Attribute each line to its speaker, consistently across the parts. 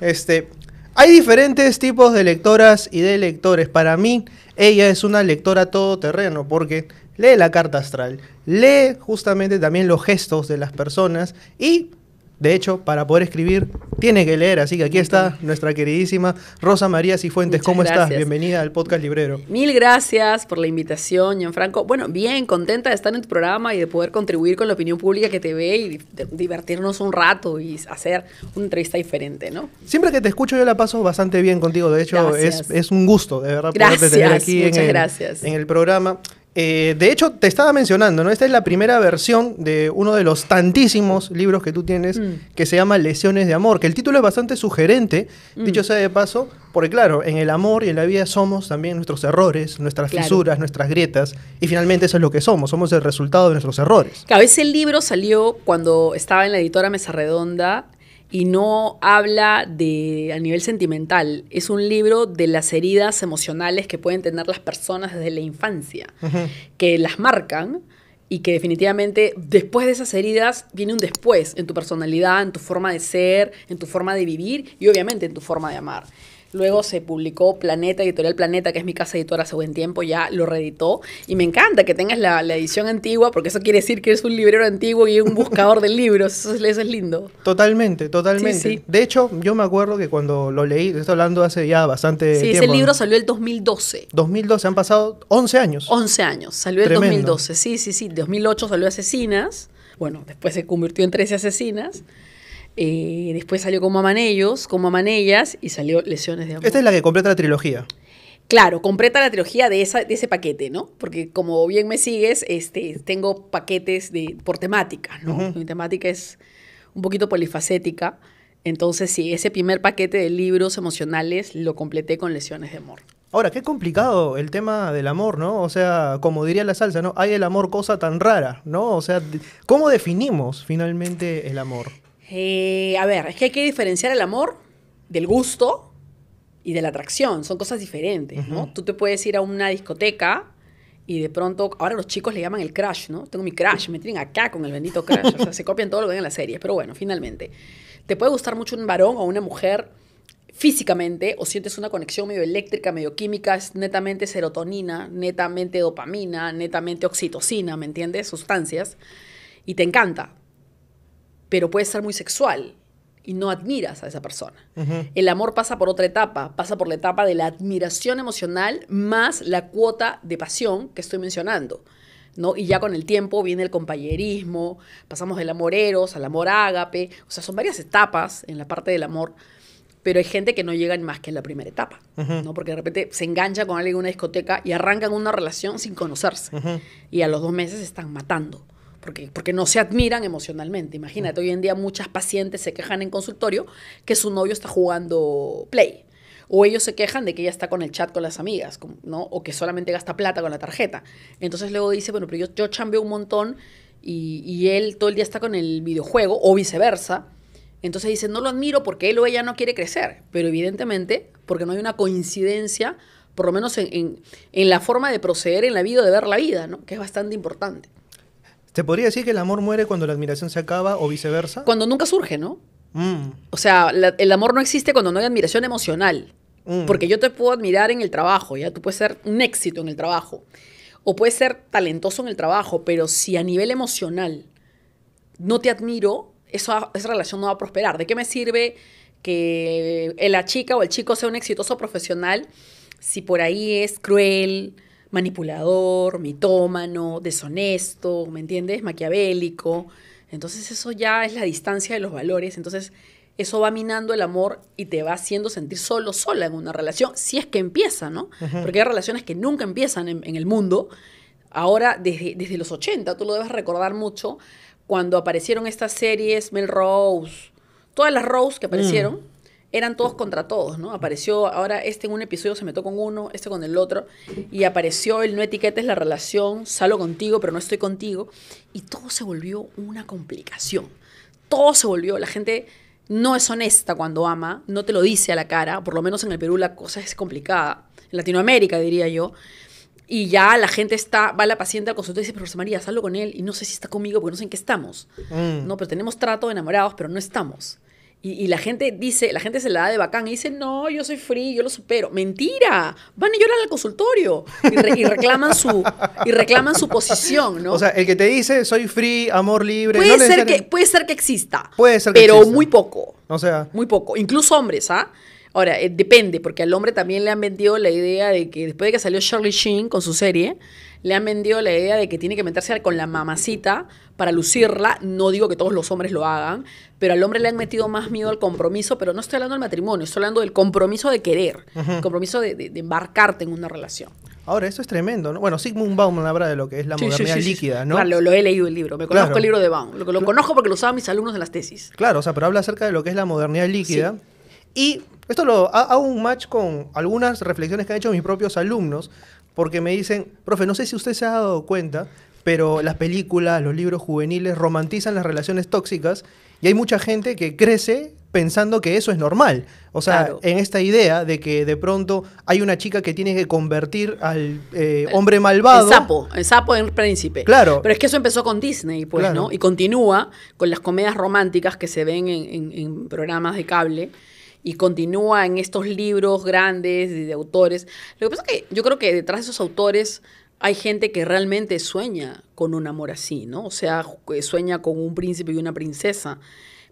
Speaker 1: Este, hay diferentes tipos de lectoras y de lectores. Para mí, ella es una lectora todoterreno porque lee la carta astral, lee justamente también los gestos de las personas y de hecho, para poder escribir, tiene que leer. Así que aquí está nuestra queridísima Rosa María Cifuentes. ¿Cómo estás? Bienvenida al podcast librero.
Speaker 2: Mil gracias por la invitación, Gianfranco. Bueno, bien, contenta de estar en tu programa y de poder contribuir con la opinión pública que te ve y divertirnos un rato y hacer una entrevista diferente, ¿no?
Speaker 1: Siempre que te escucho, yo la paso bastante bien contigo. De hecho, es, un gusto, de verdad, gracias. poderte tener aquí en el programa. Eh, de hecho, te estaba mencionando, ¿no? Esta es la primera versión de uno de los tantísimos libros que tú tienes mm. que se llama Lesiones de Amor, que el título es bastante sugerente, mm. dicho sea de paso, porque claro, en el amor y en la vida somos también nuestros errores, nuestras fisuras, nuestras grietas, y finalmente eso es lo que somos, somos el resultado de nuestros errores.
Speaker 2: Claro, ese libro salió cuando estaba en la editora Mesa Redonda, y no habla de a nivel sentimental. Es un libro de las heridas emocionales que pueden tener las personas desde la infancia, que las marcan y que definitivamente después de esas heridas viene un después en tu personalidad, en tu forma de ser, en tu forma de vivir y obviamente en tu forma de amar. Luego se publicó Planeta, Editorial Planeta, que es mi casa editora hace buen tiempo, ya lo reeditó. Y me encanta que tengas la, edición antigua, porque eso quiere decir que eres un librero antiguo y un buscador de libros. Eso es, lindo.
Speaker 1: Totalmente, totalmente. De hecho, yo me acuerdo que cuando lo leí, estoy hablando hace ya bastante tiempo. Sí, ese libro
Speaker 2: salió el 2012. 2012, han pasado 11 años. 11 años, salió el 2012. Sí, sí, sí. 2008 salió Asesinas. Bueno, después se convirtió en 13 Asesinas. Eh, después salió Como aman ellos, Como aman ellas y salió Lesiones de amor.
Speaker 1: Esta es la que completa la trilogía.
Speaker 2: Claro, completa la trilogía de, ese paquete, ¿no? Porque como bien me sigues, este, tengo paquetes de, por temática, ¿no? Mi temática es un poquito polifacética. Entonces, sí, ese primer paquete de libros emocionales lo completé con Lesiones de amor.
Speaker 1: Ahora, qué complicado el tema del amor, ¿no? O sea, como diría la salsa, ¿no? Hay el amor cosa tan rara, ¿no? O sea, ¿cómo definimos finalmente el amor?
Speaker 2: Eh, a ver, es que hay que diferenciar el amor del gusto y de la atracción. Son cosas diferentes, ¿no? Tú te puedes ir a una discoteca y de pronto, ahora los chicos le llaman el crash, ¿no? Tengo mi crash, me tienen acá con el bendito crash. O sea, se copian todo lo que ven en las series. Pero bueno, finalmente. Te puede gustar mucho un varón o una mujer físicamente o sientes una conexión medio eléctrica, medio química, es netamente serotonina, netamente dopamina, netamente oxitocina, ¿me entiendes? Sustancias. Y te encanta pero puede ser muy sexual y no admiras a esa persona. El amor pasa por otra etapa, pasa por la etapa de la admiración emocional más la cuota de pasión que estoy mencionando. ¿no? Y ya con el tiempo viene el compañerismo, pasamos del amor eros al amor ágape, o sea, son varias etapas en la parte del amor, pero hay gente que no llega más que en la primera etapa, ¿no? Porque de repente se engancha con alguien en una discoteca y arrancan una relación sin conocerse, y a los dos meses están matando porque, no se admiran emocionalmente. Imagínate, hoy en día muchas pacientes se quejan en consultorio que su novio está jugando play. O ellos se quejan de que ella está con el chat con las amigas, ¿no? O que solamente gasta plata con la tarjeta. Entonces luego dice, bueno, pero yo, yo chambeo un montón y, él todo el día está con el videojuego, o viceversa. Entonces dice, no lo admiro porque él o ella no quiere crecer. Pero evidentemente, porque no hay una coincidencia, por lo menos en, la forma de proceder en la vida, de ver la vida, ¿no? Que es bastante importante.
Speaker 1: ¿Te podría decir que el amor muere
Speaker 2: cuando la admiración se acaba o viceversa? Cuando nunca surge, ¿no? Mm. O sea, el amor no existe cuando no hay admiración emocional. Mm. Porque yo te puedo admirar en el trabajo, ya tú puedes ser un éxito en el trabajo. O puedes ser talentoso en el trabajo, pero si a nivel emocional no te admiro, esa relación no va a prosperar. ¿De qué me sirve que la chica o el chico sea un exitoso profesional si por ahí es cruel, manipulador, mitómano, deshonesto, ¿me entiendes? Maquiavélico. Entonces eso ya es la distancia de los valores. Entonces eso va minando el amor y te va haciendo sentir solo, sola en una relación, si es que empieza, ¿no? Porque hay relaciones que nunca empiezan en, el mundo. Ahora, desde, los 80, tú lo debes recordar mucho, cuando aparecieron estas series, Melrose, todas las Rose que aparecieron, mm eran todos contra todos, ¿no? Apareció, ahora este en un episodio se metió con uno, este con el otro, y apareció el no etiquetes la relación, salgo contigo, pero no estoy contigo, y todo se volvió una complicación. Todo se volvió, la gente no es honesta cuando ama, no te lo dice a la cara, por lo menos en el Perú la cosa es complicada, en Latinoamérica diría yo, y ya la gente está, va la paciente al consultorio y dice, pero María, salgo con él, y no sé si está conmigo porque no sé en qué estamos. Mm. No, pero tenemos trato de enamorados, pero no estamos. Y, la gente dice, la gente se la da de bacán y dice, no, yo soy free, yo lo supero. Mentira, van y lloran al consultorio y, reclaman, su, y reclaman su posición, ¿no? O sea, el que te
Speaker 1: dice, soy free, amor libre. Puede, ser, que, puede
Speaker 2: ser que exista. Puede ser pero muy poco. O sea. Muy poco. Incluso hombres, ¿ah? Ahora, eh, depende, porque al hombre también le han vendido la idea de que después de que salió Shirley Sheen con su serie, le han vendido la idea de que tiene que meterse con la mamacita para lucirla. No digo que todos los hombres lo hagan, pero al hombre le han metido más miedo al compromiso, pero no estoy hablando del matrimonio, estoy hablando del compromiso de querer, el compromiso de, embarcarte en una relación. Ahora, eso
Speaker 1: es tremendo, ¿no? Bueno, Sigmund Baum habla de lo que es la modernidad líquida, ¿no? Claro, lo, he leído
Speaker 2: el libro, me conozco el libro de Baum, lo, conozco porque lo usaban mis alumnos en las tesis. Claro, o sea, pero habla acerca de lo que es la modernidad
Speaker 1: líquida. Y esto lo hago un match con algunas reflexiones que han hecho mis propios alumnos, porque me dicen, profe, no sé si usted se ha dado cuenta, pero las películas, los libros juveniles romantizan las relaciones tóxicas y hay mucha gente que crece pensando que eso es normal. O sea, en esta idea de que de pronto hay una chica que tiene que convertir al eh, hombre malvado. El sapo,
Speaker 2: el sapo en príncipe. Claro. Pero es que eso empezó con Disney, pues, ¿no? Y continúa con las comedias románticas que se ven en programas de cable y continúa en estos libros grandes de, autores. Lo que pasa es que yo creo que detrás de esos autores hay gente que realmente sueña con un amor así, ¿no? O sea, sueña con un príncipe y una princesa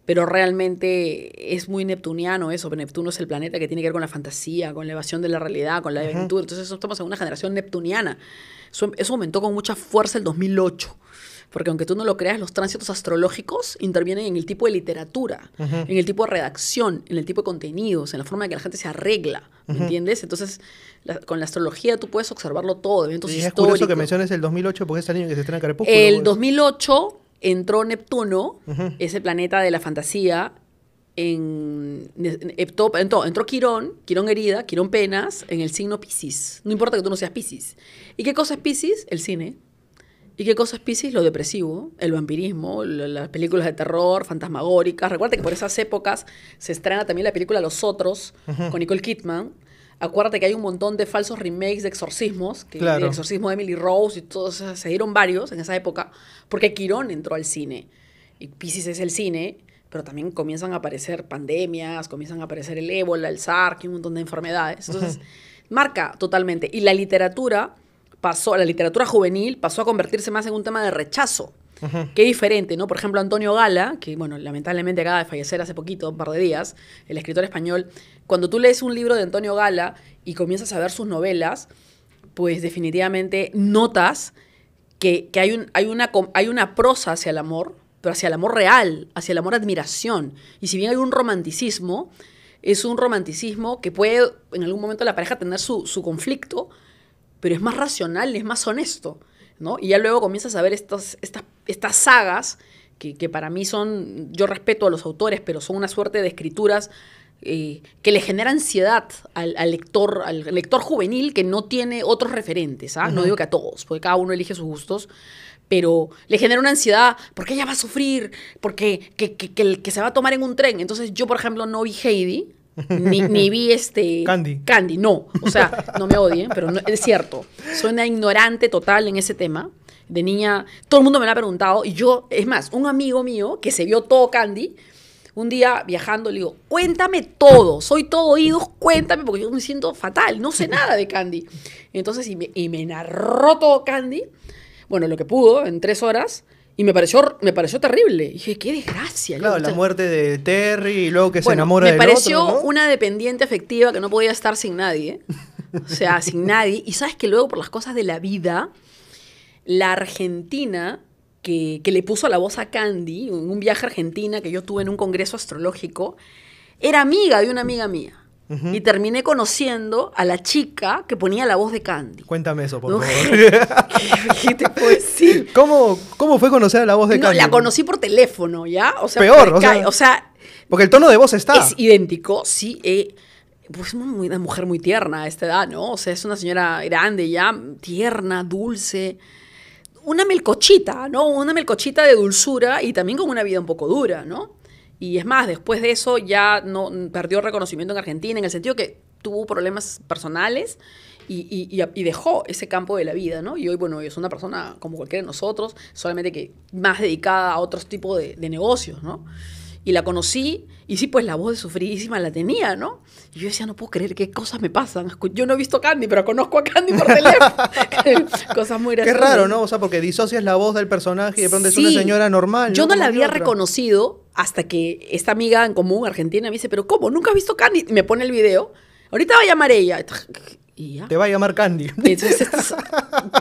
Speaker 2: pero realmente es muy neptuniano eso. Neptuno es el planeta que tiene que ver con la fantasía, con la evasión de la realidad, con la aventura. Entonces estamos en una generación neptuniana. Eso, eso, aumentó con mucha fuerza el 2008 porque aunque tú no lo creas, los tránsitos astrológicos intervienen en el tipo de literatura, en el tipo de redacción, en el tipo de contenidos, en la forma en que la gente se arregla, ¿me entiendes? Entonces, con la astrología tú puedes observarlo todo, y es curioso que
Speaker 1: menciones el 2008 porque es el año que se estrena poco. El
Speaker 2: 2008 entró Neptuno, ese planeta de la fantasía, en, entró, Quirón, Quirón herida, Quirón penas, en el signo Piscis. No importa que tú no seas Piscis. ¿Y qué cosa es Piscis? El cine. ¿Y qué cosas Pisces? Lo depresivo, el vampirismo, las películas de terror, fantasmagóricas. Recuerda que por esas épocas se estrena también la película Los Otros con Nicole Kidman. Acuérdate que hay un montón de falsos remakes de exorcismos, que el exorcismo de Emily Rose y todos se dieron varios en esa época, porque Quirón entró al cine. Y Pisces es el cine, pero también comienzan a aparecer pandemias, comienzan a aparecer el ébola, el SARS, un montón de enfermedades. Entonces, marca totalmente. Y la literatura pasó, la literatura juvenil pasó a convertirse más en un tema de rechazo. Qué diferente, ¿no? Por ejemplo, Antonio Gala, que, bueno, lamentablemente acaba de fallecer hace poquito, un par de días, el escritor español, cuando tú lees un libro de Antonio Gala y comienzas a ver sus novelas, pues definitivamente notas que, hay, un, hay, una, hay una prosa hacia el amor, pero hacia el amor real, hacia el amor admiración. Y si bien hay un romanticismo, es un romanticismo que puede en algún momento la pareja tener su, su conflicto, pero es más racional, es más honesto, ¿no? Y ya luego comienzas a ver estas, estas, estas sagas que, para mí son, yo respeto a los autores, pero son una suerte de escrituras eh, que le genera ansiedad al, lector, al lector juvenil que no tiene otros referentes, ¿ah? No digo que a todos, porque cada uno elige sus gustos, pero le genera una ansiedad porque ella va a sufrir, porque que, que, que, que, se va a tomar en un tren. Entonces yo, por ejemplo, no vi Heidi,
Speaker 1: ni, vi
Speaker 2: este... Candy. Candy, no. O sea, no me odien, pero es cierto. suena ignorante total en ese tema. De niña, todo el mundo me lo ha preguntado. Y yo, es más, un amigo mío que se vio todo Candy, un día viajando le digo, cuéntame todo, soy todo oídos, cuéntame, porque yo me siento fatal, no sé nada de Candy. Entonces, y me, y me narró todo Candy. Bueno, lo que pudo, en tres horas. Y me pareció, me pareció terrible. Y dije, qué desgracia.
Speaker 1: Claro, la muerte de Terry y luego que se enamora de Me pareció una
Speaker 2: dependiente afectiva que no podía estar sin nadie. O sea, sin nadie. Y sabes que luego, por las cosas de la vida, la Argentina que, que, le puso la voz a Candy, en un viaje a Argentina que yo tuve en un congreso astrológico, era amiga de una amiga mía. Y terminé conociendo a la chica que ponía la voz de Candy.
Speaker 1: Cuéntame eso, por favor. ¿Qué te puedo decir? ¿Cómo, fue conocer a la voz de no, La conocí
Speaker 2: por teléfono, ¿ya? O sea, Peor, o sea, Porque el tono de voz está. Es idéntico, sí. Eh, pues es una mujer muy tierna a esta edad, ¿no? O sea, es una señora grande ya, tierna, dulce una melcochita, ¿no? Una melcochita de dulzura y también con una vida un poco dura, ¿no? Y es más, después de eso ya no perdió reconocimiento en Argentina, en el sentido que tuvo problemas personales y, y, dejó ese campo de la vida, ¿no? Y hoy, bueno, es una persona como cualquiera de nosotros, solamente que más dedicada a otros tipos de, negocios, ¿no? Y la conocí y sí, pues la voz de sufridísima la tenía, ¿no? Y yo decía, no puedo creer qué cosas me pasan. Yo no he visto a Candy, pero conozco a Candy por teléfono. cosas muy graciosas. Qué raro, ¿no?
Speaker 1: O sea, porque disocias la voz del personaje y de pronto es una señora normal. Yo no la había
Speaker 2: reconocido hasta que esta amiga en común, argentina, me dice, pero ¿cómo? ¿Nunca has visto Candy? me pone el video. Ahorita va a llamar ella.
Speaker 1: Te va a llamar Candy. Entonces,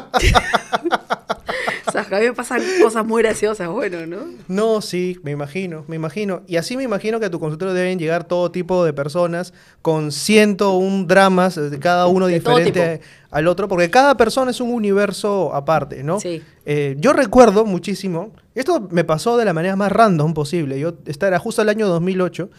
Speaker 2: o sea, a pasan cosas muy graciosas, bueno, ¿no?
Speaker 1: No, sí, me imagino, me imagino. Y así me imagino que a tu consultorio deben llegar todo tipo de personas con 101 dramas, eh, cada uno diferente al otro, porque cada persona es un universo aparte, ¿no? Sí. Eh, yo recuerdo muchísimo, esto me pasó de la manera más random posible, yo, estaba era justo el año 2008,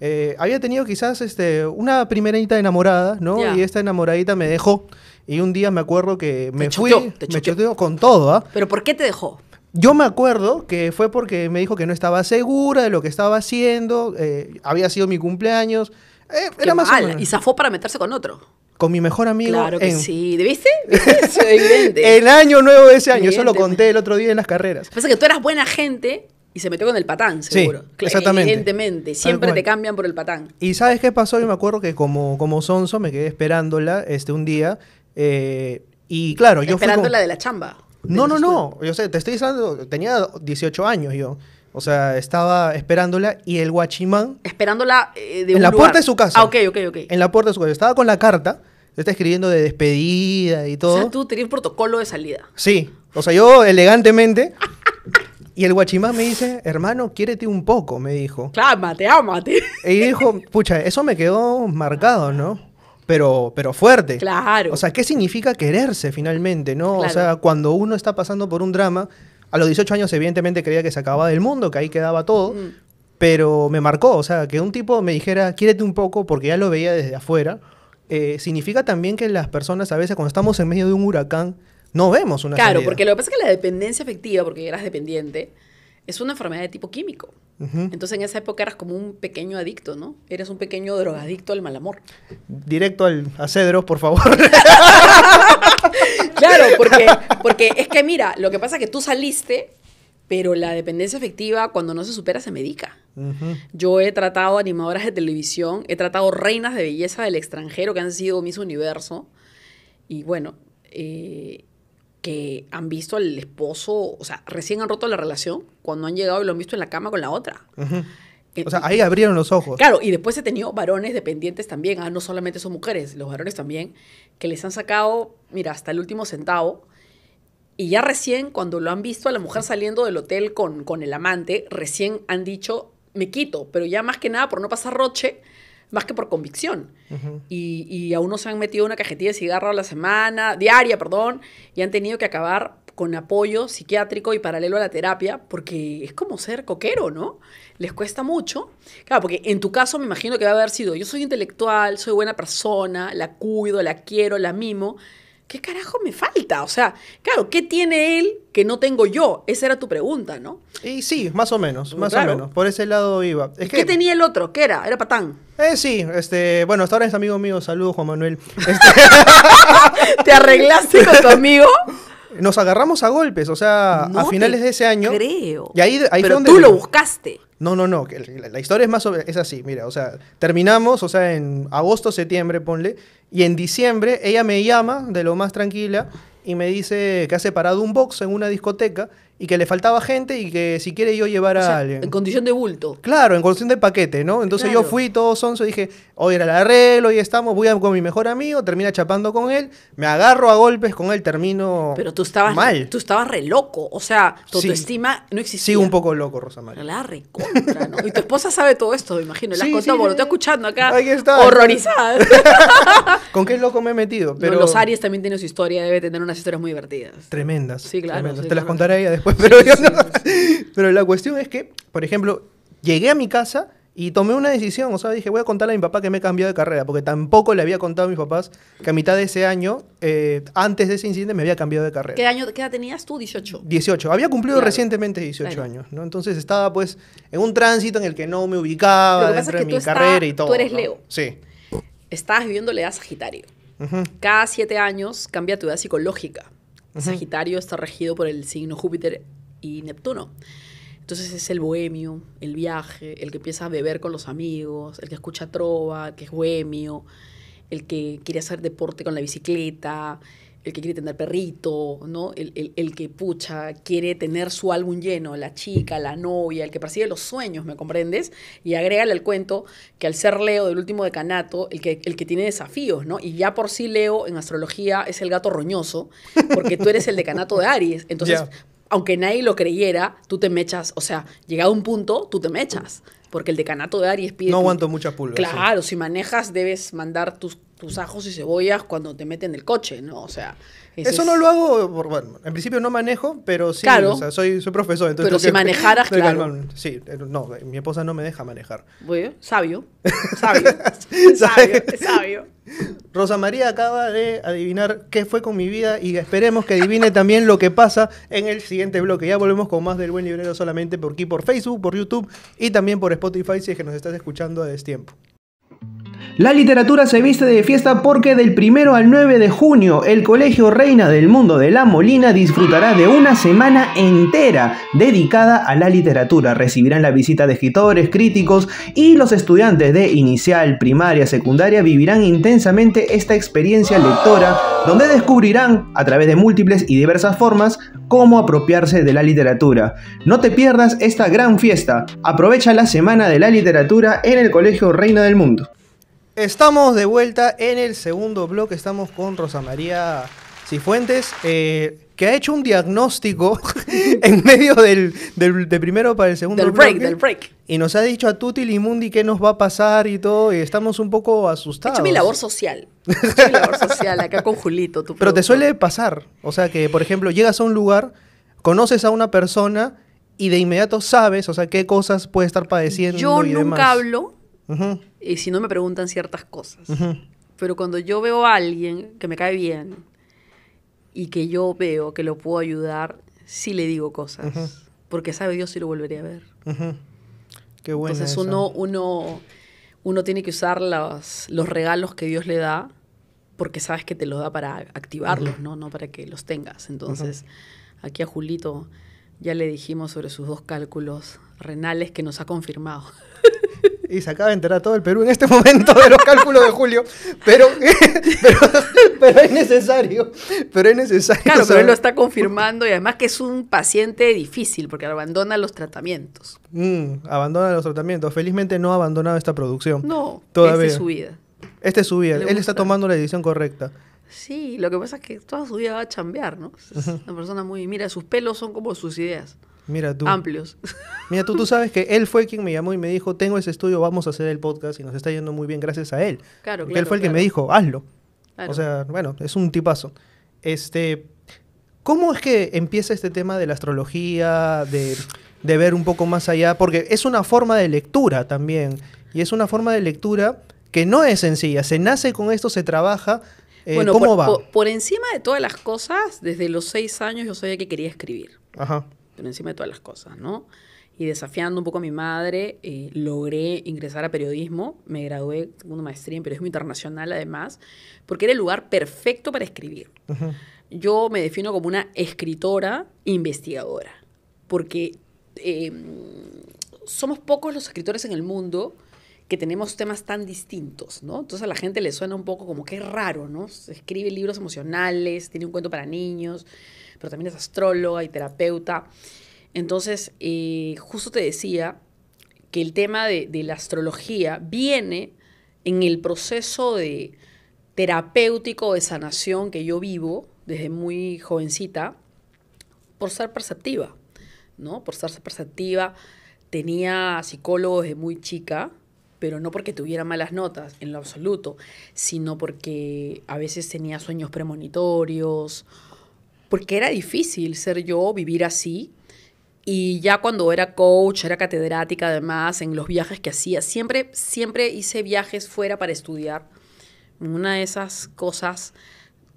Speaker 1: eh, había tenido quizás este, una primerita enamorada, ¿no? Y esta enamoradita me dejó. Y un día me acuerdo que me fui, me con todo, ¿ah? ¿Pero por qué te dejó? Yo me acuerdo que fue porque me dijo que no estaba segura de lo que estaba haciendo, eh, había sido mi cumpleaños.
Speaker 2: Eh, era más mal, Y zafó para meterse con otro.
Speaker 1: Con mi mejor amigo. Claro que
Speaker 2: sí. sí. ¿Viste? evidente. el
Speaker 1: año nuevo de ese año. Eso lo conté el otro día en las carreras.
Speaker 2: Pasa que tú eras buena gente y se metió con el patán, seguro. Sí, exactamente. Evidentemente. Siempre te cambian por el patán.
Speaker 1: ¿Y sabes qué pasó? Yo me acuerdo que como, como sonso me quedé esperándola este, un día eh, y claro, yo... Esperando la de la chamba. No, no, no. Yo sé, te estoy diciendo, tenía 18 años yo. O sea, estaba esperándola y el guachimán...
Speaker 2: Esperándola eh, de En la puerta de su casa. Ah, ok, ok, ok.
Speaker 1: En la puerta de su casa. Estaba con la carta, está escribiendo de despedida y todo. O
Speaker 2: tú tenías protocolo de salida.
Speaker 1: Sí. O sea, yo elegantemente... Y el guachimán me dice, hermano, quiérete un poco, me dijo. Clámate, ámate. Y dijo, pucha, eso me quedó marcado, ¿no? pero, pero fuerte. Claro. O sea, ¿qué significa quererse finalmente, no? O sea, cuando uno está pasando por un drama, a los 18 años evidentemente creía que se acababa del mundo, que ahí quedaba todo, mm. pero me marcó, o sea, que un tipo me dijera, quiérete un poco, porque ya lo veía desde afuera, eh, significa también que las personas a veces cuando estamos en medio de un huracán, no vemos una Claro, porque lo que
Speaker 2: pasa es que la dependencia efectiva porque eras dependiente, es una enfermedad de tipo químico. Entonces en esa época eras como un pequeño adicto, ¿no? Eres un pequeño drogadicto al mal amor.
Speaker 1: Directo al a por favor.
Speaker 2: claro, porque, es que mira, lo que pasa es que tú saliste, pero la dependencia efectiva, cuando no se supera se medica. Yo he tratado animadoras de televisión, he tratado reinas de belleza del extranjero que han sido mis Universo. Y bueno, eh, que han visto al esposo, o sea, recién han roto la relación cuando han llegado y lo han visto en la cama con la otra. Eh, o sea, ahí abrieron los ojos. Claro, y después he tenido varones dependientes también, ah, no solamente son mujeres, los varones también, que les han sacado, mira, hasta el último centavo. Y ya recién, cuando lo han visto a la mujer saliendo del hotel con, con el amante, recién han dicho, me quito, pero ya más que nada por no pasar roche, más que por convicción. y, y no se han metido una cajetilla de cigarro a la semana, diaria, perdón, y han tenido que acabar con apoyo psiquiátrico y paralelo a la terapia, porque es como ser coquero, ¿no? Les cuesta mucho. Claro, porque en tu caso me imagino que va a haber sido, yo soy intelectual, soy buena persona, la cuido, la quiero, la mimo, ¿qué carajo me falta? O sea, claro, ¿qué tiene él que no tengo yo? Esa era tu pregunta, ¿no? Y sí, más
Speaker 1: o menos, mm, más o menos. Por ese lado iba.
Speaker 2: ¿Qué tenía el otro? ¿Qué era? ¿Era patán? Eh, sí, este,
Speaker 1: bueno, hasta ahora es amigo mío. Saludos, Juan Manuel.
Speaker 2: Este, ¿Te arreglaste con tu
Speaker 1: amigo? Nos agarramos a golpes, o sea, a finales de ese año.
Speaker 2: Creo. Y ahí, fue donde tú lo buscaste.
Speaker 1: No, no, no. La, historia es más sobre, es así, mira, o sea, terminamos, o sea, en agosto, septiembre, ponle, y en diciembre ella me llama de lo más tranquila y me dice que ha separado un box en una discoteca y que le faltaba gente y que si quiere yo llevar a alguien. En condición de bulto. Claro, en condición de paquete, ¿no? Entonces yo fui todo sonso y dije, hoy era el arreglo, hoy estamos, voy con mi mejor amigo, termina chapando con él, me agarro a golpes con él,
Speaker 2: termino Pero tú estabas, mal. Tú estabas re loco, o sea, tu autoestima
Speaker 1: no existía. Sí, un poco loco,
Speaker 2: Rosamaria. La recontra, ¿no? Y tu esposa sabe todo esto, me imagino, la sí, lo estoy escuchando acá, está. horrorizada. ¿Con qué loco me he metido? Pero... los Aries también tienen su historia, debe tener unas historias muy divertidas. Tremendas. Sí, claro. Te las
Speaker 1: contaré ella después. pero, pero la cuestión es que, por ejemplo, llegué a mi casa y tomé una decisión, o sea, dije, voy a contarle a mi papá que me he cambiado de carrera, porque tampoco le había contado a mis papás que a mitad de ese año, eh, antes de ese incidente, me había cambiado de carrera. ¿Qué,
Speaker 2: año, qué edad tenías tú? 18.
Speaker 1: 18. Había cumplido recientemente 18 años, ¿no? Entonces estaba pues en un tránsito en el que no me ubicaba dentro de mi carrera y todo. Tú eres Leo. Sí.
Speaker 2: Estabas viviendo la edad Sagitario. Cada siete años cambia tu edad psicológica. Sagitario está regido por el signo Júpiter y Neptuno. Entonces es el bohemio, el viaje, el que empieza a beber con los amigos, el que escucha trova, que es bohemio, el que quiere hacer deporte con la bicicleta, el que quiere tener perrito, ¿no? El, el, el, que pucha, quiere tener su álbum lleno, la chica, la novia, el que persigue los sueños, ¿me comprendes? Y agrégale al cuento que al ser Leo del último decanato, el que, el que tiene desafíos, ¿no? Y ya por sí Leo en astrología es el gato roñoso, porque tú eres el decanato de Aries. Entonces, aunque nadie lo creyera, tú te mechas, o sea, llegado a un punto, tú te mechas. Porque el decanato de Aries pide... No aguanto
Speaker 1: muchas pulgas. Claro,
Speaker 2: si manejas, debes mandar tus tus ajos y cebollas cuando te meten en el coche, ¿no? O sea. Eso no lo
Speaker 1: hago, por, bueno, en principio no manejo, pero sí, o sea, soy, soy profesor. Entonces pero si manejaras, claro. sí, eh, no, eh, mi esposa no me deja manejar.
Speaker 2: sabio, sabio,
Speaker 1: sabio, sabio. Rosa María acaba de adivinar qué fue con mi vida y esperemos que adivine también lo que pasa en el siguiente bloque. Ya volvemos con más del Buen Librero solamente por aquí, por Facebook, por YouTube y también por Spotify si es que nos estás escuchando a destiempo. La literatura se viste de fiesta porque del 1 al 9 de junio el Colegio Reina del Mundo de La Molina disfrutará de una semana entera dedicada a la literatura. Recibirán la visita de escritores, críticos y los estudiantes de inicial, primaria, secundaria vivirán intensamente esta experiencia lectora donde descubrirán a través de múltiples y diversas formas cómo apropiarse de la literatura. No te pierdas esta gran fiesta. Aprovecha la semana de la literatura en el Colegio Reina del Mundo. Estamos de vuelta en el segundo bloque, estamos con Rosa María Cifuentes, eh, que ha hecho un diagnóstico en medio del, primero para el segundo del Break, del break. Y nos ha dicho a y Limundi qué nos va a pasar y todo, y estamos un poco asustados. He hecho mi labor social. labor
Speaker 2: social acá
Speaker 1: con Julito. Pero te suele pasar, o sea que, por ejemplo, llegas a un lugar, conoces a una persona y de inmediato sabes, o sea, qué cosas puede estar padeciendo. Yo y nunca hablo.
Speaker 2: Y si no me preguntan ciertas cosas. Pero cuando yo veo a alguien que me cae bien y que yo veo que lo puedo ayudar, sí le digo cosas. Porque sabe Dios si lo volvería a ver.
Speaker 1: Qué bueno. Entonces uno,
Speaker 2: uno, uno tiene que usar los, los regalos que Dios le da porque sabes que te los da para activarlos, ¿no? No para que los tengas. Entonces, aquí a Julito ya le dijimos sobre sus dos cálculos renales que nos ha confirmado. y se acaba de enterar
Speaker 1: todo el Perú en este momento de los cálculos de Julio,
Speaker 2: pero,
Speaker 1: es necesario, pero es
Speaker 2: necesario. Claro, pero él lo está confirmando y además que es un paciente difícil porque abandona los tratamientos.
Speaker 1: Mm, abandona los tratamientos. Felizmente no ha abandonado esta producción. No, todavía. Esta es su vida. Esta es su vida. Él está tomando la decisión correcta.
Speaker 2: Sí, lo que pasa es que toda su vida va a chambear, ¿no? Es una persona muy... Mira, sus pelos son como sus ideas. Mira tú. Amplios.
Speaker 1: Mira tú, tú sabes que él fue quien me llamó y me dijo, tengo ese estudio, vamos a hacer el podcast y nos está yendo muy bien gracias a él.
Speaker 2: Claro, Él fue el que me
Speaker 1: dijo, hazlo. O sea, bueno, es un tipazo. Este, ¿Cómo es que empieza este tema de la astrología, de, ver un poco más allá? Porque es una forma de lectura también. Y es una forma de lectura que no es sencilla. Se nace con esto, se trabaja, eh, ¿Cómo va?
Speaker 2: por, encima de todas las cosas, desde los seis años yo sabía que quería escribir. Ajá encima de todas las cosas, ¿no? Y desafiando un poco a mi madre, eh, logré ingresar a periodismo, me gradué, tengo una maestría en periodismo internacional además, porque era el lugar perfecto para escribir. Yo me defino como una escritora investigadora, porque em, somos pocos los escritores en el mundo que tenemos temas tan distintos, ¿no? Entonces a la gente le suena un poco como que es raro, ¿no? escribe libros emocionales, tiene un cuento para niños, pero también es astróloga y terapeuta. Entonces, eh, justo te decía que el tema de, la astrología viene en el proceso de terapéutico de sanación que yo vivo desde muy jovencita por ser perceptiva, ¿no? Por ser perceptiva. Tenía psicólogos desde muy chica, pero no porque tuviera malas notas, en lo absoluto, sino porque a veces tenía sueños premonitorios, porque era difícil ser yo, vivir así. Y ya cuando era coach, era catedrática además, en los viajes que hacía, siempre, siempre hice viajes fuera para estudiar. Una de esas cosas,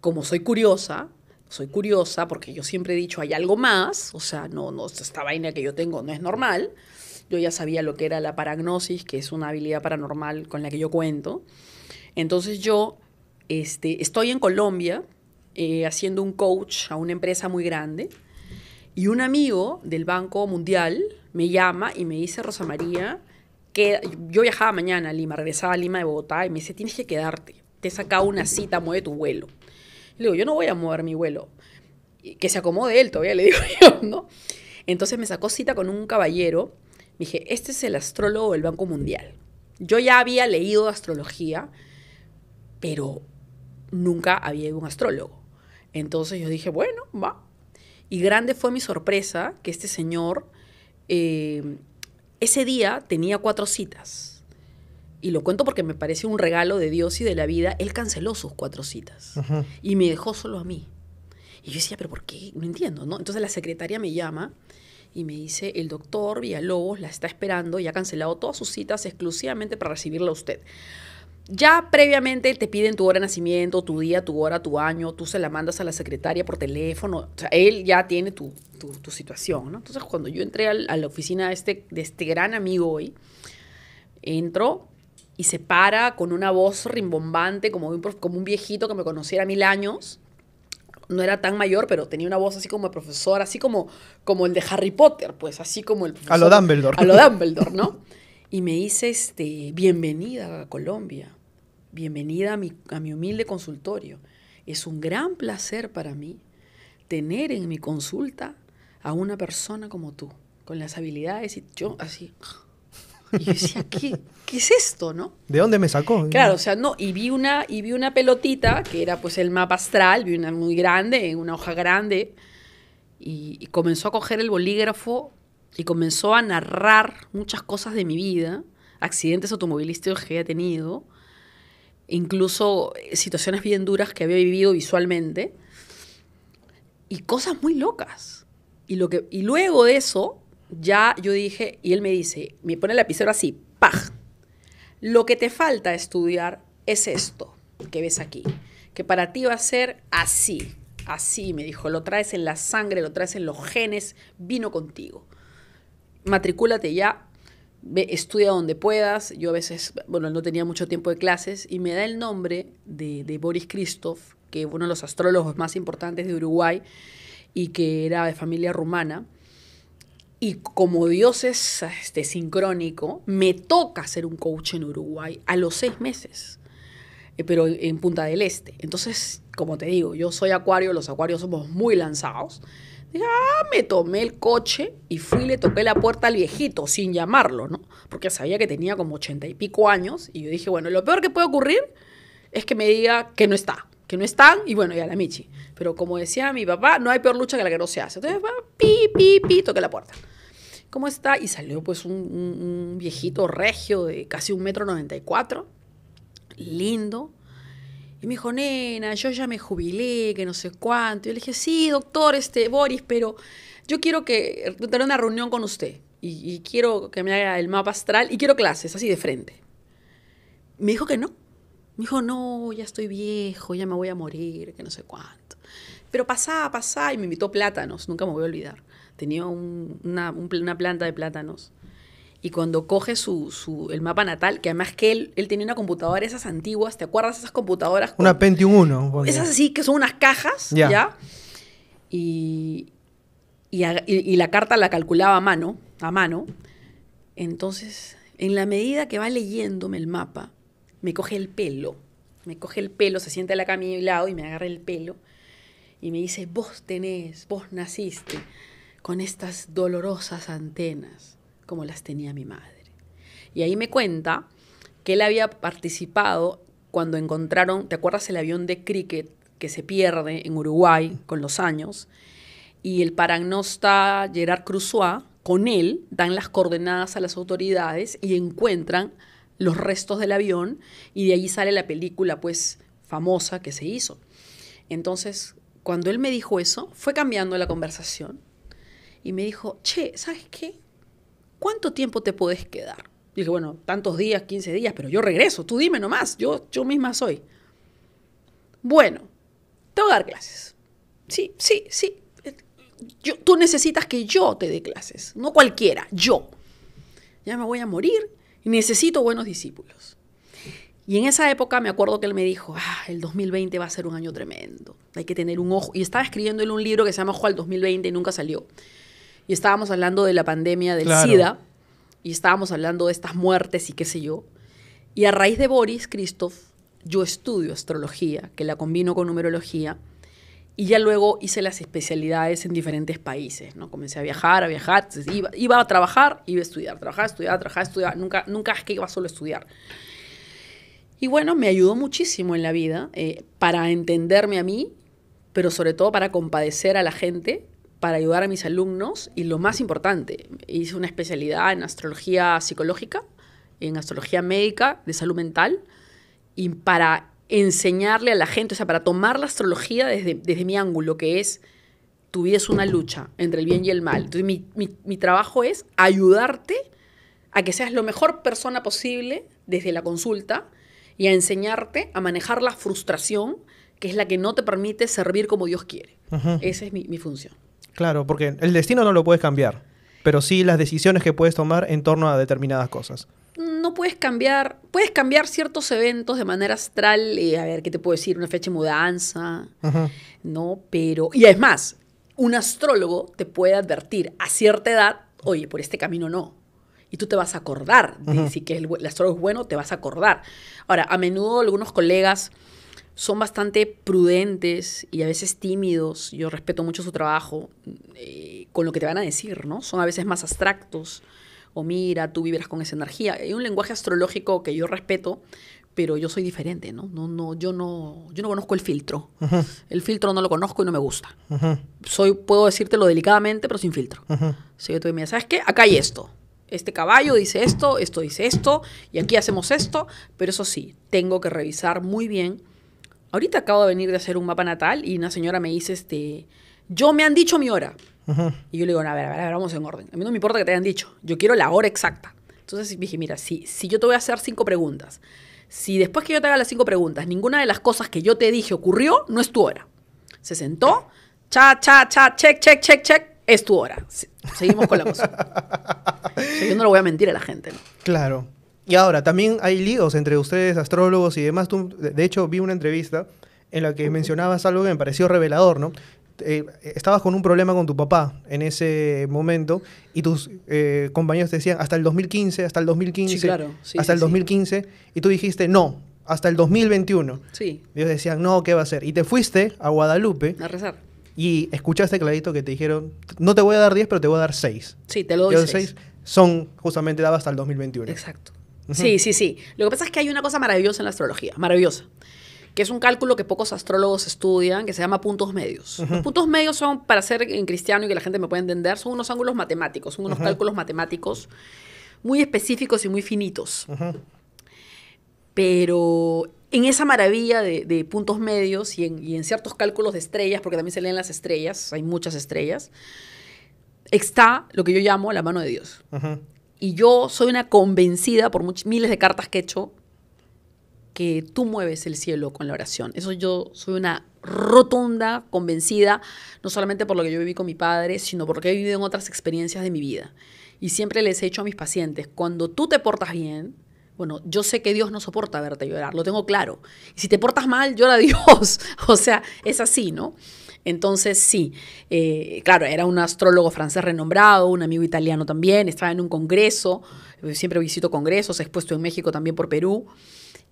Speaker 2: como soy curiosa, soy curiosa porque yo siempre he dicho, hay algo más, o sea, no, no, esta vaina que yo tengo no es normal. Yo ya sabía lo que era la paragnosis, que es una habilidad paranormal con la que yo cuento. Entonces yo este, estoy en Colombia, eh, haciendo un coach a una empresa muy grande y un amigo del Banco Mundial me llama y me dice, Rosa María, que yo viajaba mañana a Lima, regresaba a Lima de Bogotá y me dice, tienes que quedarte, te he sacado una cita, mueve tu vuelo. le digo, yo no voy a mover mi vuelo, que se acomode él, todavía le digo yo, ¿no? Entonces me sacó cita con un caballero, me dije, este es el astrólogo del Banco Mundial. Yo ya había leído astrología, pero nunca había ido a un astrólogo. Entonces yo dije, bueno, va. Y grande fue mi sorpresa que este señor eh, ese día tenía cuatro citas. Y lo cuento porque me parece un regalo de Dios y de la vida. Él canceló sus cuatro citas y me dejó solo a mí. Y yo decía, pero ¿por qué? No entiendo, ¿no? Entonces la secretaria me llama y me dice, el doctor Villalobos la está esperando y ha cancelado todas sus citas exclusivamente para recibirla a usted. Ya previamente te piden tu hora de nacimiento, tu día, tu hora, tu año, tú se la mandas a la secretaria por teléfono, o sea, él ya tiene tu, tu, tu situación, ¿no? Entonces, cuando yo entré a la oficina de este, de este gran amigo hoy, entro y se para con una voz rimbombante, como un, como un viejito que me conociera mil años, no era tan mayor, pero tenía una voz así como de profesor, así como, como el de Harry Potter, pues así como el profesor. A lo Dumbledore. A lo Dumbledore, ¿no? y me dice, este, bienvenida a Colombia, bienvenida a mi, a mi humilde consultorio. Es un gran placer para mí tener en mi consulta a una persona como tú, con las habilidades y yo así. Y yo decía, ¿qué, es esto, no?
Speaker 1: ¿De dónde me sacó? Claro, o
Speaker 2: sea, no, y vi una, y vi una pelotita, que era pues el mapa astral, vi una muy grande, en una hoja grande, y comenzó a coger el bolígrafo y comenzó a narrar muchas cosas de mi vida, accidentes automovilísticos que había tenido, incluso eh, situaciones bien duras que había vivido visualmente y cosas muy locas. Y, lo que, y luego de eso, ya yo dije, y él me dice, me pone el lapicero así, ¡paj! Lo que te falta estudiar es esto que ves aquí, que para ti va a ser así, así, me dijo, lo traes en la sangre, lo traes en los genes, vino contigo matricúlate ya, estudia donde puedas. Yo a veces, bueno, no tenía mucho tiempo de clases y me da el nombre de, Boris Christoph, que es uno de los astrólogos más importantes de Uruguay y que era de familia rumana. Y como Dios es este, sincrónico, me toca ser un coach en Uruguay a los seis meses, eh, pero en Punta del Este. Entonces, como te digo, yo soy acuario, los acuarios somos muy lanzados. Ya ah, me tomé el coche y fui y le toqué la puerta al viejito sin llamarlo, ¿no? Porque sabía que tenía como ochenta y pico años y yo dije, bueno, lo peor que puede ocurrir es que me diga que no está, que no está. y bueno, ya la Michi. Pero como decía mi papá, no hay peor lucha que la que no se hace. Entonces va, pi, pi, pi, toqué la puerta. ¿Cómo está? Y salió pues un, un viejito regio de casi un metro noventa y cuatro, lindo, y me dijo, nena, yo ya me jubilé, que no sé cuánto. Y yo le dije, sí, doctor, este, Boris, pero yo quiero que eh, tener una reunión con usted. Y, quiero que me haga el mapa astral y quiero clases, así de frente. Me dijo que no. Me dijo, no, ya estoy viejo, ya me voy a morir, que no sé cuánto. Pero pasaba, pasaba y me invitó plátanos, nunca me voy a olvidar. Tenía una, planta de plátanos y cuando coge su, su, el mapa natal, que además que él, tenía una computadora, esas antiguas, ¿te acuerdas esas computadoras?
Speaker 1: Con, una Pentium 1. Esas así,
Speaker 2: que son unas cajas, ¿ya? Y, la carta la calculaba a mano, a mano. Entonces, en la medida que va leyéndome el mapa, me coge el pelo. Me coge el pelo, se sienta en la camilla a mi lado y me agarra el pelo. Y me dice, vos tenés, vos naciste con estas dolorosas antenas como las tenía mi madre. Y ahí me cuenta que él había participado cuando encontraron, ¿te acuerdas el avión de cricket que se pierde en Uruguay con los años? Y el paragnosta Gerard Crusoe, con él, dan las coordenadas a las autoridades y encuentran los restos del avión y de ahí sale la película pues famosa que se hizo. Entonces, cuando él me dijo eso, fue cambiando la conversación y me dijo, che, ¿sabes qué? ¿cuánto tiempo te podés quedar? Dije, bueno, tantos días, 15 días, pero yo regreso, tú dime nomás, yo, yo misma soy. Bueno, te voy dar clases. Sí, sí, sí. tú necesitas que yo te dé clases, no cualquiera, yo. Ya me voy a morir y necesito buenos discípulos. Y en esa época me acuerdo que él me dijo, ah, el 2020 va a ser un año tremendo, hay que tener un ojo. Y estaba escribiendo un libro que se llama Ojo al 2020 y nunca salió y estábamos hablando de la pandemia del SIDA y estábamos hablando de estas muertes y qué sé yo. Y a raíz de Boris Christoph, yo estudio astrología, que la combino con numerología, y ya luego hice las especialidades en diferentes países, ¿no? Comencé a viajar, a viajar, iba, iba a trabajar, iba a estudiar, trabajaba, estudiaba, trabajaba, estudiaba, nunca, nunca es que iba solo a estudiar. Y bueno, me ayudó muchísimo en la vida eh, para entenderme a mí, pero sobre todo para compadecer a la gente para ayudar a mis alumnos y lo más importante, hice una especialidad en astrología psicológica, en astrología médica, de salud mental, y para enseñarle a la gente, o sea, para tomar la astrología desde, desde mi ángulo, que es, tu vida es una lucha entre el bien y el mal. Entonces, mi, trabajo es ayudarte a que seas lo mejor persona posible desde la consulta y a enseñarte a manejar la frustración, que es la que no te permite servir como Dios quiere. Esa es mi función.
Speaker 1: Claro, porque el destino no lo puedes cambiar, pero sí las decisiones que puedes tomar en torno a determinadas cosas.
Speaker 2: No puedes cambiar, puedes cambiar ciertos eventos de manera astral, eh, a ver, ¿qué te puedo decir? Una fecha de mudanza, ¿no? Pero, y es más, un astrólogo te puede advertir a cierta edad, oye, por este camino no. Y tú te vas a acordar, de, si que el, el astrólogo es bueno, te vas a acordar. Ahora, a menudo algunos colegas son bastante prudentes y a veces tímidos. Yo respeto mucho su trabajo eh, con lo que te van a decir, ¿no? Son a veces más abstractos. O mira, tú vibras con esa energía. Hay un lenguaje astrológico que yo respeto, pero yo soy diferente, ¿no? No, no, yo no, yo no conozco el filtro. El filtro no lo conozco y no me gusta. Soy, puedo decírtelo delicadamente, pero sin filtro. Uh tú Si ¿sabes qué? Acá hay esto. Este caballo dice esto, esto dice esto, y aquí hacemos esto, pero eso sí, tengo que revisar muy bien ahorita acabo de venir de hacer un mapa natal y una señora me dice, este, yo me han dicho mi hora. Y yo le digo, a ver, a ver, vamos en orden. A mí no me importa que te hayan dicho, yo quiero la hora exacta. Entonces dije, mira, si, si yo te voy a hacer cinco preguntas, si después que yo te haga las cinco preguntas, ninguna de las cosas que yo te dije ocurrió, no es tu hora. Se sentó, cha, cha, cha, check, check, check, check, es tu hora. Seguimos con la cosa. yo no lo voy a mentir a la gente,
Speaker 1: Claro. Y ahora, también hay líos entre ustedes, astrólogos y demás. de hecho, vi una entrevista en la que mencionabas algo que me pareció revelador, ¿no? Eh, estabas con un problema con tu papá en ese momento y tus eh, compañeros te decían hasta el 2015, hasta el 2015, hasta el 2015, y tú dijiste no, hasta el 2021. Sí. Ellos decían no, ¿qué va a ser? Y te fuiste a Guadalupe. A rezar. Y escuchaste clarito que te dijeron, no te voy a dar 10, pero te voy a dar 6.
Speaker 2: Sí, te lo doy. 6.
Speaker 1: Son, justamente, daba hasta el 2021. Exacto. Sí,
Speaker 2: sí, sí. Lo que pasa es que hay una cosa maravillosa en la astrología, maravillosa, que es un cálculo que pocos astrólogos estudian, que se llama puntos medios. Los puntos medios son, para ser en cristiano y que la gente me pueda entender, son unos ángulos matemáticos, son unos cálculos matemáticos muy específicos y muy finitos. Pero en esa maravilla de, puntos medios y en, y en ciertos cálculos de estrellas, porque también se leen las estrellas, hay muchas estrellas, está lo que yo llamo la mano de Dios. Y yo soy una convencida por miles de cartas que he hecho que tú mueves el cielo con la oración. Eso yo soy una rotunda convencida, no solamente por lo que yo viví con mi padre, sino porque he vivido en otras experiencias de mi vida. Y siempre les he dicho a mis pacientes, cuando tú te portas bien, bueno, yo sé que Dios no soporta verte llorar, lo tengo claro. Y si te portas mal, llora Dios. O sea, es así, ¿no? Entonces, sí, eh, claro, era un astrólogo francés renombrado, un amigo italiano también, estaba en un congreso, eh, siempre visito congresos, He expuesto en México también por Perú.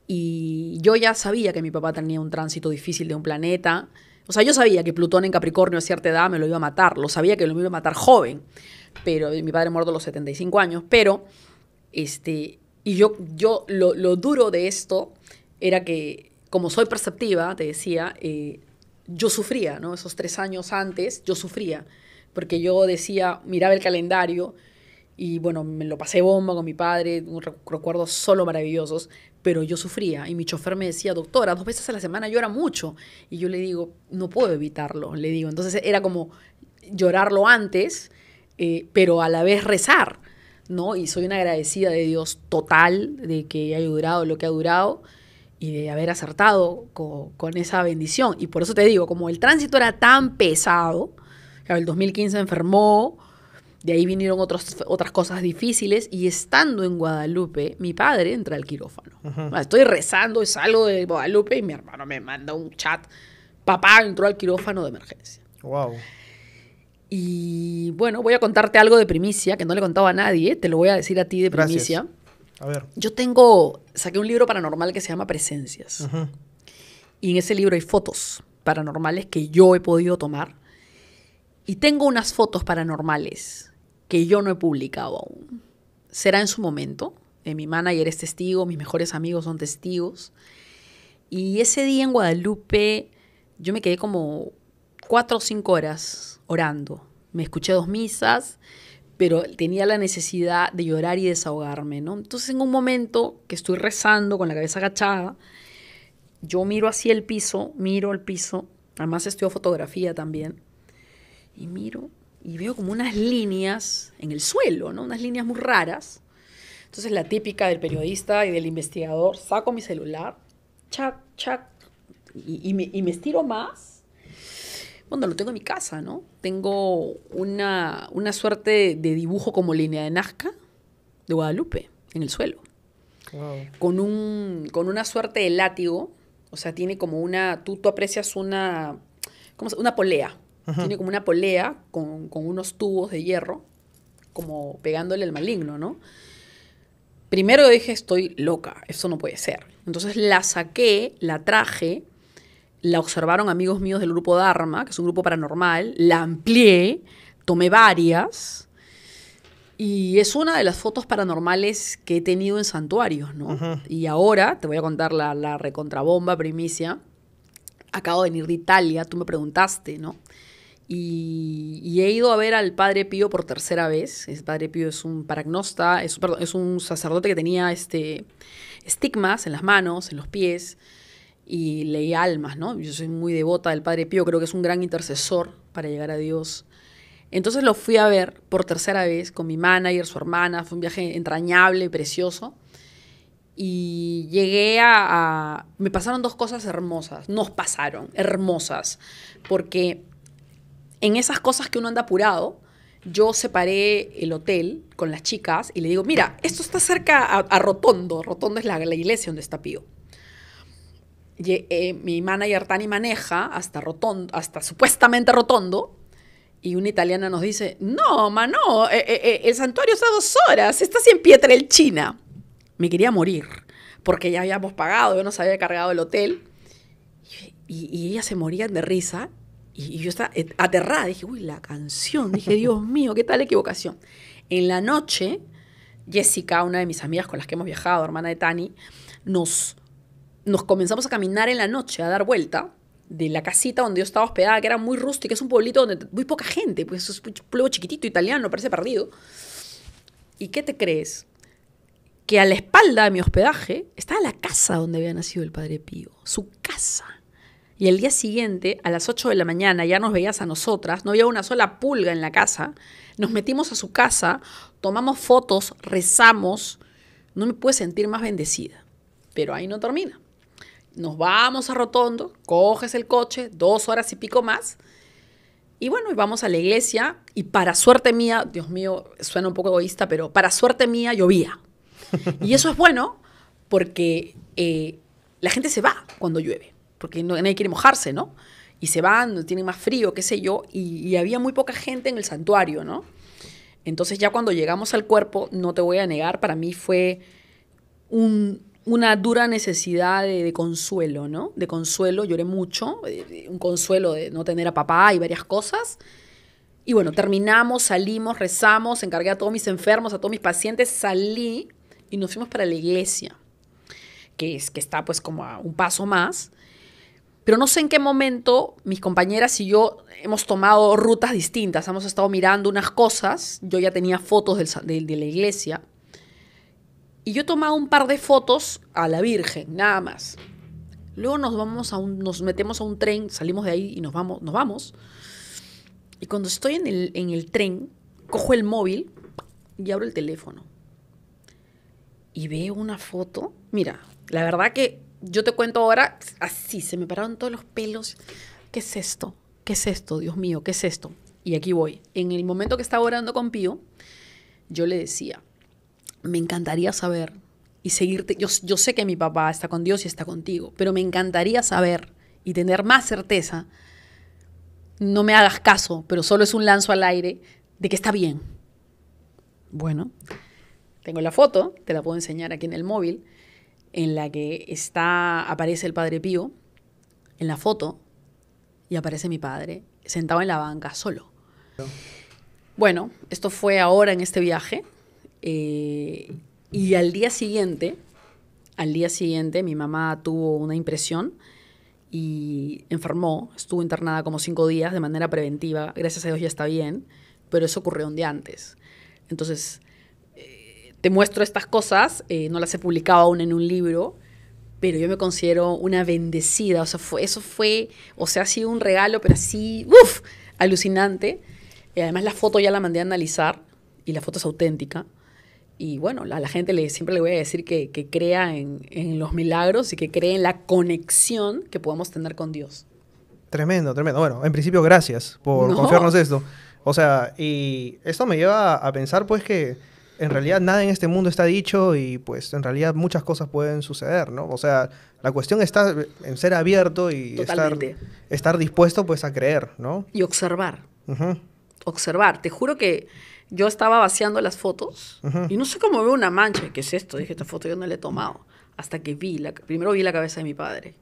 Speaker 2: Y yo ya sabía que mi papá tenía un tránsito difícil de un planeta. O sea, yo sabía que Plutón en Capricornio a cierta edad me lo iba a matar, lo sabía que lo iba a matar joven, pero eh, mi padre muerto a los 75 años, pero este y yo yo lo, lo duro de esto era que como soy perceptiva, te decía, eh, yo sufría, ¿no? Esos tres años antes, yo sufría, porque yo decía, miraba el calendario y bueno, me lo pasé bomba con mi padre, recuerdos solo maravillosos, pero yo sufría y mi chofer me decía, doctora, dos veces a la semana llora mucho. Y yo le digo, no puedo evitarlo, le digo. Entonces era como llorarlo antes, eh, pero a la vez rezar, ¿no? Y soy una agradecida de Dios total de que ha durado lo que ha durado y de haber acertado con, esa bendición. Y por eso te digo, como el tránsito era tan pesado, el 2015 enfermó, de ahí vinieron otras cosas difíciles y estando en Guadalupe, mi padre entra al quirófano. Estoy rezando, salgo de Guadalupe y mi hermano me manda un chat. Papá entró al quirófano de emergencia. Wow. Y bueno, voy a contarte algo de primicia que no le contaba a nadie, te lo voy a decir a ti de primicia. Yo tengo, saqué un libro paranormal que se llama Presencias. Y en ese libro hay fotos paranormales que yo he podido tomar. Y tengo unas fotos paranormales que yo no he publicado aún. Será en su momento. Eh, mi manager es testigo, mis mejores amigos son testigos. Y ese día en Guadalupe yo me quedé como cuatro o cinco horas orando. Me escuché dos misas pero tenía la necesidad de llorar y desahogarme, ¿no? Entonces en un momento que estoy rezando con la cabeza agachada, yo miro hacia el piso, miro el piso, además estudio fotografía también, y miro y veo como unas líneas en el suelo, ¿no? Unas líneas muy raras. Entonces la típica del periodista y del investigador, saco mi celular, chat, chat y, y, me, y me estiro más bueno, lo tengo en mi casa, ¿no? Tengo una, suerte de dibujo como línea de Nazca de Guadalupe en el suelo. Con, una suerte de látigo, o sea, tiene como una, tú, tú aprecias una, ¿cómo una polea, tiene como una polea con, unos tubos de hierro, como pegándole al maligno, ¿no? Primero dije, estoy loca, eso no puede ser. Entonces la saqué, la traje, la observaron amigos míos del grupo Dharma, que es un grupo paranormal, la amplié, tomé varias. Y es una de las fotos paranormales que he tenido en santuarios, ¿no? Y ahora te voy a contar la, recontrabomba primicia. Acabo de venir de Italia, tú me preguntaste, ¿no? Y, he ido a ver al Padre Pío por tercera vez. El Padre Pío es un paragnosta, es, un sacerdote que tenía este, estigmas en las manos, en los pies y leí almas, ¿no? Yo soy muy devota del Padre Pío, creo que es un gran intercesor para llegar a Dios. Entonces lo fui a ver por tercera vez con mi manager, su hermana, fue un viaje entrañable, precioso. Y llegué a, Me pasaron dos cosas hermosas, nos pasaron, hermosas, porque en esas cosas que uno anda apurado, yo separé el hotel con las chicas y le digo, mira, esto está cerca a, Rotondo, Rotondo es la iglesia donde está Pío eh, mi manager Tani maneja hasta rotondo, hasta supuestamente rotondo, y una italiana nos dice, no, mano, eh, eh, el santuario está a dos horas, estás en China. Me quería morir, porque ya habíamos pagado, yo nos había cargado el hotel, y, ella se moría de risa, y yo estaba aterrada, dije, uy, la canción, dije, Dios mío, qué tal equivocación. En la noche, Jessica, una de mis amigas con las que hemos viajado, hermana de Tani, nos nos comenzamos a caminar en la noche, a dar vuelta de la casita donde yo estaba hospedada, que era muy rústica, es un pueblito donde muy poca gente, pues es un pueblo chiquitito italiano, parece perdido. ¿Y qué te crees? Que a la espalda de mi hospedaje estaba la casa donde había nacido el padre Pío, su casa. Y el día siguiente, a las 8 de la mañana, ya nos veías a nosotras, no había una sola pulga en la casa, nos metimos a su casa, tomamos fotos, rezamos, no me pude sentir más bendecida. Pero ahí no termina nos vamos a Rotondo, coges el coche, dos horas y pico más. Y bueno, y vamos a la iglesia y para suerte mía, Dios mío, suena un poco egoísta, pero para suerte mía llovía. Y eso es bueno porque eh, la gente se va cuando llueve, porque no, nadie quiere mojarse, ¿no? Y se van, tienen más frío, qué sé yo, y había muy poca gente en el santuario, ¿no? Entonces ya cuando llegamos al cuerpo, no te voy a negar, para mí fue un una dura necesidad de, consuelo, ¿no? De consuelo, lloré mucho, eh, un consuelo de no tener a papá y varias cosas. Y bueno, terminamos, salimos, rezamos, encargué a todos mis enfermos, a todos mis pacientes, salí y nos fuimos para la iglesia, que, es, que está pues como a un paso más. Pero no sé en qué momento mis compañeras y yo hemos tomado rutas distintas, hemos estado mirando unas cosas, yo ya tenía fotos de la iglesia, y yo he un par de fotos a la Virgen, nada más. Luego nos vamos a un, nos metemos a un tren, salimos de ahí y nos vamos, nos vamos. Y cuando estoy en el, en el tren, cojo el móvil y abro el teléfono. Y veo una foto. Mira, la verdad que yo te cuento ahora, así, se me pararon todos los pelos. ¿Qué es esto? ¿Qué es esto? Dios mío, ¿qué es esto? Y aquí voy. En el momento que estaba orando con Pío, yo le decía, me encantaría saber y seguirte. Yo, sé que mi papá está con Dios y está contigo, pero me encantaría saber y tener más certeza. No me hagas caso, pero solo es un lanzo al aire de que está bien. Bueno, tengo la foto, te la puedo enseñar aquí en el móvil, en la que está aparece el Padre Pío en la foto y aparece mi padre sentado en la banca solo. Bueno, esto fue ahora en este viaje. Eh, y al día siguiente, al día siguiente mi mamá tuvo una impresión y enfermó, estuvo internada como cinco días de manera preventiva, gracias a Dios ya está bien, pero eso ocurrió un día antes. Entonces, eh, te muestro estas cosas, eh, no las he publicado aún en un libro, pero yo me considero una bendecida, o sea, fue, eso fue, o sea, ha sido un regalo, pero así, uff, alucinante. Y además la foto ya la mandé a analizar y la foto es auténtica y bueno, a la gente siempre le voy a decir que, crea en, los milagros y que cree en la conexión que podemos tener con Dios.
Speaker 1: Tremendo, tremendo. Bueno, en principio, gracias por confiarnos esto. O sea, y esto me lleva a pensar pues que en realidad nada en este mundo está dicho y pues en realidad muchas cosas pueden suceder, ¿no? O sea, la cuestión está en ser abierto y estar, estar, dispuesto pues a creer, ¿no?
Speaker 2: Y observar. Observar. Te juro que yo estaba vaciando las fotos y no sé cómo veo una mancha. ¿Qué es esto? Dije, esta foto yo no la he tomado. Hasta que vi, la, primero vi la cabeza de mi padre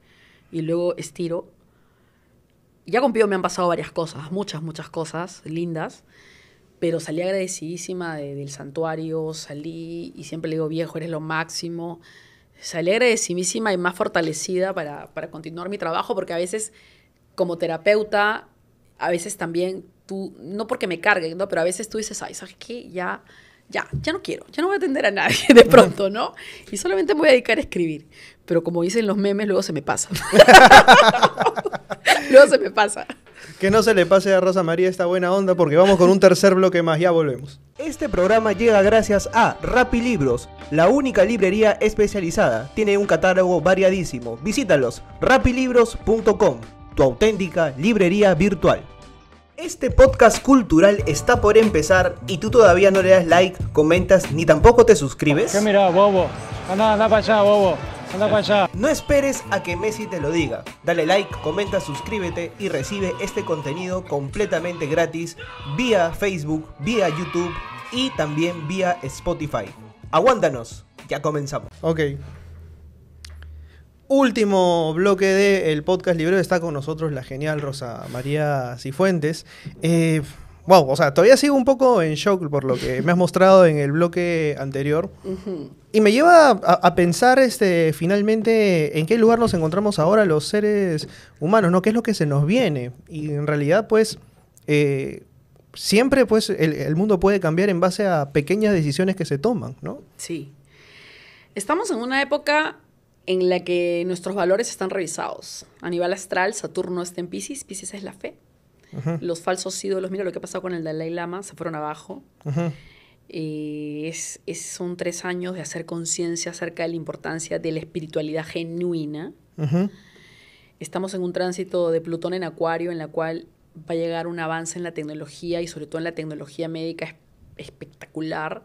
Speaker 2: y luego estiro. Ya con Pío me han pasado varias cosas, muchas, muchas cosas lindas, pero salí agradecidísima del santuario, salí y siempre le digo, viejo, eres lo máximo. Salí agradecidísima y más fortalecida para, para continuar mi trabajo, porque a veces como terapeuta, a veces también no porque me carguen, ¿no? Pero a veces tú dices, ay, ¿sabes qué? Ya, ya, ya no quiero, ya no voy a atender a nadie de pronto, ¿no? Y solamente me voy a dedicar a escribir. Pero como dicen los memes, luego se me pasa. luego se me pasa. Que no se le pase a Rosa María esta
Speaker 1: buena onda porque vamos con un tercer bloque más, ya volvemos. Este programa llega gracias a Rapilibros, Libros, la única librería especializada. Tiene un catálogo variadísimo. Visítalos, rapilibros.com, tu auténtica librería virtual. Este podcast cultural está por empezar y tú todavía no le das like, comentas ni tampoco te suscribes. ¿Qué mira, bobo? Anda, anda para allá, bobo. Anda para allá. No esperes a que Messi te lo diga. Dale like, comenta, suscríbete y recibe este contenido completamente gratis vía Facebook, vía YouTube y también vía Spotify. Aguántanos, ya comenzamos. Ok último bloque del podcast librero está con nosotros la genial Rosa María Cifuentes. Eh, wow, o sea, todavía sigo un poco en shock por lo que me has mostrado en el bloque anterior. Y me lleva a, pensar este, finalmente en qué lugar nos encontramos ahora los seres humanos, ¿no? ¿Qué es lo que se nos viene? Y en realidad, pues, eh, siempre pues, el mundo puede cambiar en base a pequeñas decisiones que se toman, ¿no?
Speaker 2: Sí. Estamos en una época en la que nuestros valores están revisados. A nivel astral, Saturno está en Pisces, Pisces es la fe. Los falsos ídolos, mira lo que ha pasado con el Dalai Lama, se fueron abajo. Eh, son tres años de hacer conciencia acerca de la importancia de la espiritualidad genuina. Estamos en un tránsito de Plutón en Acuario, en la cual va a llegar un avance en la tecnología y sobre todo en la tecnología médica espectacular,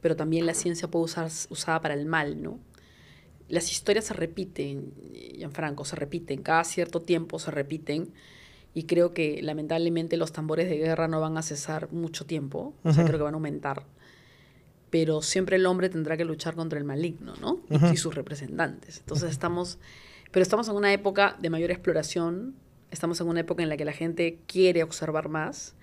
Speaker 2: pero también la ciencia puede usar, usada para el mal, ¿no? las historias se repiten, Gianfranco, se repiten, cada cierto tiempo se repiten. Y creo que lamentablemente los tambores de guerra no van a cesar mucho tiempo, o sea, creo que van a aumentar. Pero siempre el hombre tendrá que luchar contra el maligno, ¿no? y, y sus representantes. Entonces estamos, pero estamos en una época de mayor exploración, estamos en una época en la que la gente quiere observar más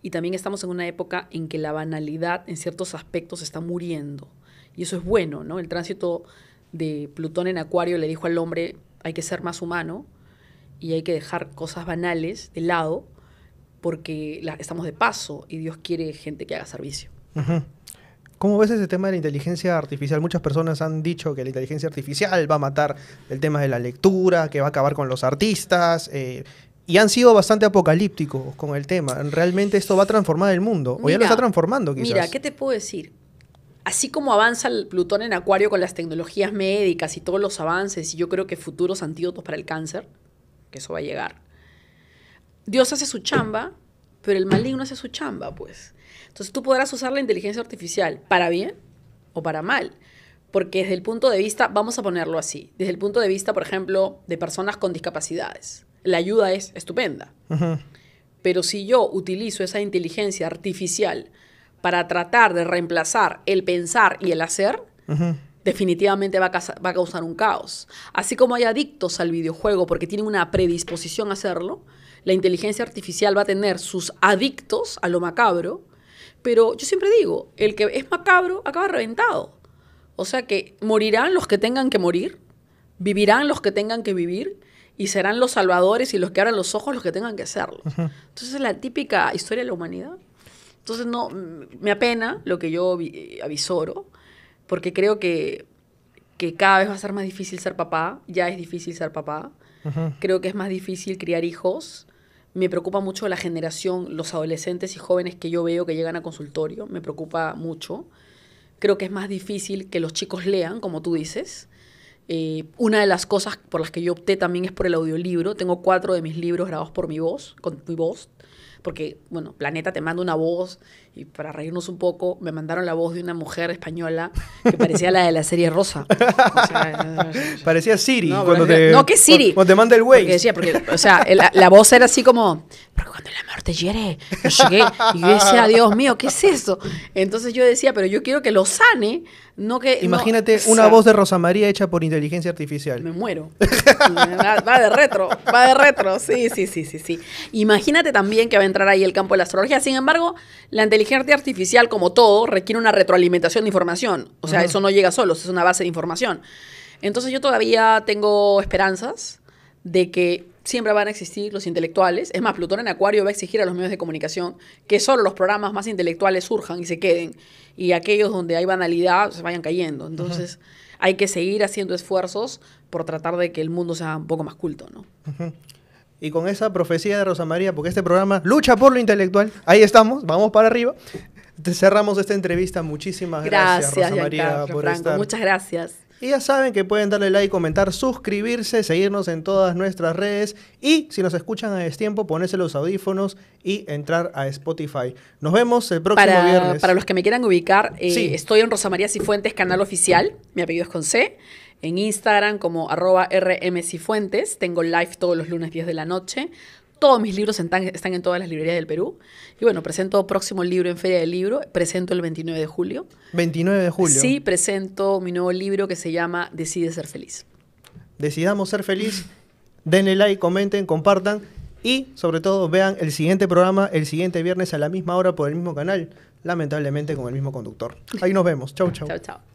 Speaker 2: y también estamos en una época en que la banalidad en ciertos aspectos está muriendo. Y eso es bueno, ¿no? El tránsito de Plutón en Acuario le dijo al hombre, hay que ser más humano y hay que dejar cosas banales de lado porque estamos de paso y Dios quiere gente que haga servicio.
Speaker 1: ¿Cómo ves ese tema de la inteligencia artificial? Muchas personas han dicho que la inteligencia artificial va a matar el tema de la lectura, que va a acabar con los artistas, eh, y han sido bastante apocalípticos con el tema. ¿Realmente esto va a transformar el mundo? ¿O ya lo está transformando quizás? Mira, ¿qué
Speaker 2: te puedo decir? así como avanza el Plutón en Acuario con las tecnologías médicas y todos los avances, y yo creo que futuros antídotos para el cáncer, que eso va a llegar, Dios hace su chamba, pero el maligno hace su chamba, pues. Entonces tú podrás usar la inteligencia artificial para bien o para mal. Porque desde el punto de vista, vamos a ponerlo así, desde el punto de vista, por ejemplo, de personas con discapacidades, la ayuda es estupenda. Pero si yo utilizo esa inteligencia artificial para tratar de reemplazar el pensar y el hacer, definitivamente va a, causar, un caos. Así como hay adictos al videojuego porque tienen una predisposición a hacerlo, la inteligencia artificial va a tener sus adictos a lo macabro, pero yo siempre digo, el que es macabro acaba reventado. O sea que morirán los que tengan que morir, vivirán los que tengan que vivir y serán los salvadores y los que abran los ojos los que tengan que hacerlo. Entonces es la típica historia de la humanidad. Entonces, no, me apena lo que yo eh, avisoro, porque creo que, que cada vez va a ser más difícil ser papá, ya es difícil ser papá, creo que es más difícil criar hijos, me preocupa mucho la generación, los adolescentes y jóvenes que yo veo que llegan a consultorio, me preocupa mucho, creo que es más difícil que los chicos lean, como tú dices. Eh, una de las cosas por las que yo opté también es por el audiolibro. Tengo cuatro de mis libros grabados por mi voz, con mi voz, porque, bueno, Planeta te manda una voz, y para reírnos un poco, me mandaron la voz de una mujer española que parecía la de la serie Rosa. parecía Siri. No, cuando te, que Siri. Cuando te manda el güey. o sea, la voz era así como,
Speaker 1: cuando la muerte te
Speaker 2: hiere, llegué. Y yo decía, Dios mío, ¿qué es eso? Entonces yo decía, pero yo quiero que lo sane, no que... Imagínate una voz de
Speaker 1: Rosa María hecha por inteligencia artificial. Me
Speaker 2: muero. va, de retro, va de retro, sí, sí, sí, sí, sí. Imagínate también que va a entrar ahí el campo de la astrología. Sin embargo, la inteligencia artificial, como todo, requiere una retroalimentación de información. O sea, eso no llega solo, es una base de información. Entonces yo todavía tengo esperanzas de que siempre van a existir los intelectuales. Es más, Plutón en Acuario va a exigir a los medios de comunicación que solo los programas más intelectuales surjan y se queden, y aquellos donde hay banalidad se vayan cayendo. Entonces, hay que seguir haciendo esfuerzos por tratar de que el mundo sea un poco más culto, ¿no?
Speaker 1: Y con esa profecía de Rosa María, porque este programa lucha por lo intelectual, ahí estamos, vamos para arriba. cerramos esta entrevista. Muchísimas gracias, Rosa María, por Muchas gracias. Y ya saben que pueden darle like, comentar, suscribirse, seguirnos en todas nuestras redes y si nos escuchan a destiempo, ponerse los audífonos y entrar a Spotify. Nos vemos el próximo viernes. Para
Speaker 2: los que me quieran ubicar, eh, estoy en rosa María Cifuentes, canal oficial. Mi apellido es con C. En Instagram como arroba rmcifuentes. Tengo live todos los lunes 10 de la noche. Todos mis libros están, en todas las librerías del Perú. Y bueno, presento próximo libro en Feria del Libro. Presento el 29 de julio.
Speaker 1: 29 de julio. Sí,
Speaker 2: presento mi nuevo libro que se llama Decide ser feliz.
Speaker 1: Decidamos ser feliz. Denle like, comenten, compartan. Y sobre todo vean el siguiente programa el siguiente viernes a la misma hora por el mismo canal, lamentablemente con el mismo conductor. Ahí nos vemos. Chau, chau. chau, chau.